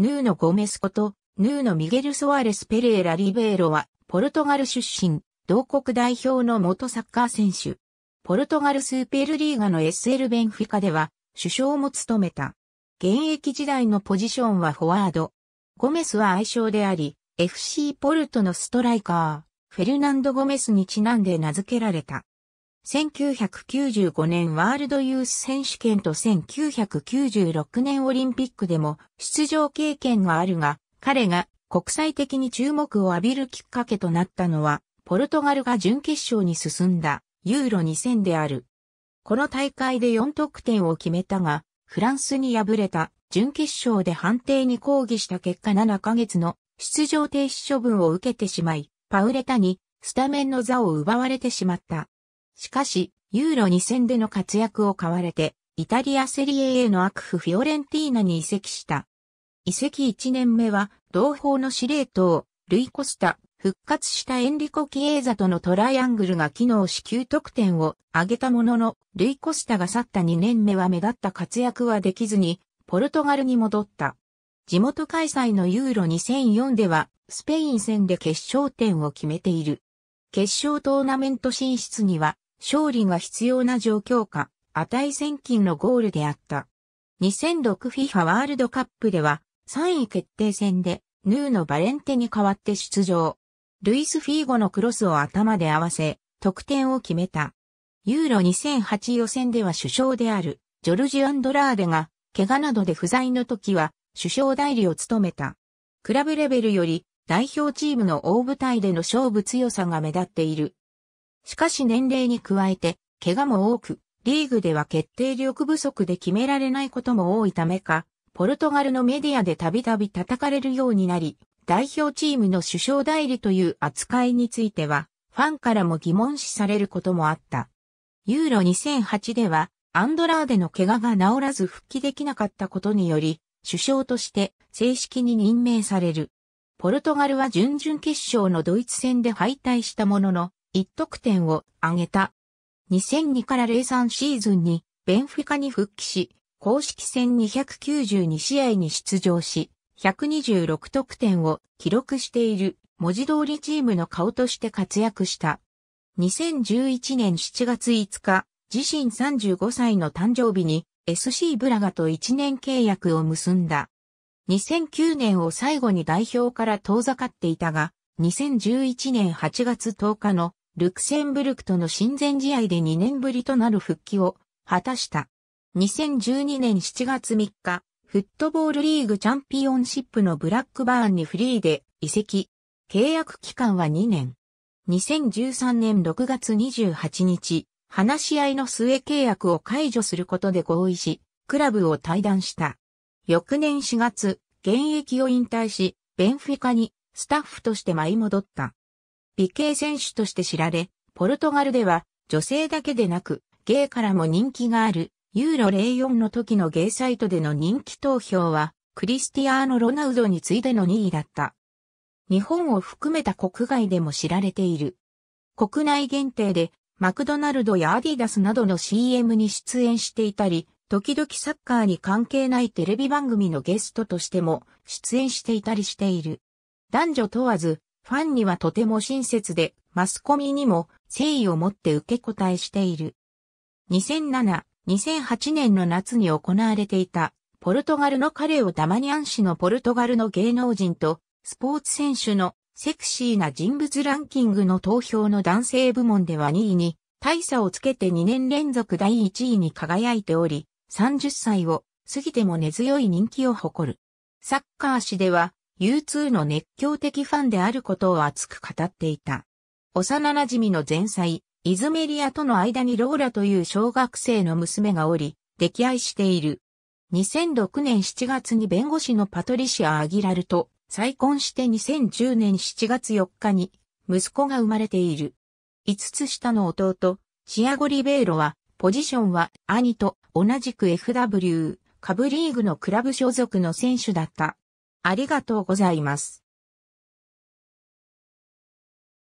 ヌーノ・ゴメスこと、ヌーノ・ミゲル・ソアレス・ペレーラ・リベーロは、ポルトガル出身、同国代表の元サッカー選手。ポルトガルスーペルリーガの SL ベンフィカでは、首相も務めた。現役時代のポジションはフォワード。ゴメスは愛称であり、FC ポルトのストライカー、フェルナンド・ゴメスにちなんで名付けられた。1995年ワールドユース選手権と1996年オリンピックでも出場経験があるが、彼が国際的に注目を浴びるきっかけとなったのは、ポルトガルが準決勝に進んだユーロ2000である。この大会で4得点を決めたが、フランスに敗れた準決勝で判定に抗議した結果7ヶ月の出場停止処分を受けてしまい、パウレタにスタメンの座を奪われてしまった。しかし、ユーロ2戦での活躍を買われて、イタリアセリエ A の悪夫フ・フィオレンティーナに移籍した。移籍1年目は、同胞の司令塔、ルイ・コスタ、復活したエンリコ・キエーザとのトライアングルが機能し9得点を挙げたものの、ルイ・コスタが去った2年目は目立った活躍はできずに、ポルトガルに戻った。地元開催のユーロ2004では、スペイン戦で決勝点を決めている。決勝トーナメント進出には、勝利が必要な状況下、値千金のゴールであった。2006FIFA ワールドカップでは3位決定戦でヌーのバレンテに代わって出場。ルイス・フィーゴのクロスを頭で合わせ、得点を決めた。ユーロ2008予選では首相であるジョルジ・アンドラーデが怪我などで不在の時は首相代理を務めた。クラブレベルより代表チームの大舞台での勝負強さが目立っているしかし年齢に加えて、怪我も多く、リーグでは決定力不足で決められないことも多いためか、ポルトガルのメディアでたびたび叩かれるようになり、代表チームの首相代理という扱いについては、ファンからも疑問視されることもあった。ユーロ2008では、アンドラーデの怪我が治らず復帰できなかったことにより、首相として正式に任命される。ポルトガルは準々決勝のドイツ戦で敗退したものの、1得点を挙げた。2002から03シーズンにベンフィカに復帰し、公式戦292試合に出場し、126得点を記録している文字通りチームの顔として活躍した。2011年7月5日、自身35歳の誕生日に SC ブラガと1年契約を結んだ。2009年を最後に代表から遠ざかっていたが、2011年8月10日のルクセンブルクとの親善試合で2年ぶりとなる復帰を果たした。2012年7月3日、フットボールリーグチャンピオンシップのブラックバーンにフリーで移籍。契約期間は2年。2013年6月28日、話し合いの末契約を解除することで合意し、クラブを退団した。翌年4月、現役を引退し、ベンフィカにスタッフとして舞い戻った。美形選手として知られ、ポルトガルでは女性だけでなく、ゲイからも人気がある、ユーロ04の時のゲイサイトでの人気投票は、クリスティアーノ・ロナウドに次いでの2位だった。日本を含めた国外でも知られている。国内限定で、マクドナルドやアディダスなどの CM に出演していたり、時々サッカーに関係ないテレビ番組のゲストとしても出演していたりしている。男女問わず、ファンにはとても親切で、マスコミにも誠意を持って受け答えしている。2007、2008年の夏に行われていた、ポルトガルの彼をたダマニャン氏のポルトガルの芸能人と、スポーツ選手のセクシーな人物ランキングの投票の男性部門では2位に、大差をつけて2年連続第1位に輝いており、30歳を過ぎても根強い人気を誇る。サッカー誌では、U2 の熱狂的ファンであることを熱く語っていた。幼馴染の前妻、イズメリアとの間にローラという小学生の娘がおり、溺愛している。2006年7月に弁護士のパトリシア・アギラルと再婚して2010年7月4日に息子が生まれている。5つ下の弟、シアゴリベーロは、ポジションは兄と同じく FW、カブリーグのクラブ所属の選手だった。ありがとうございます。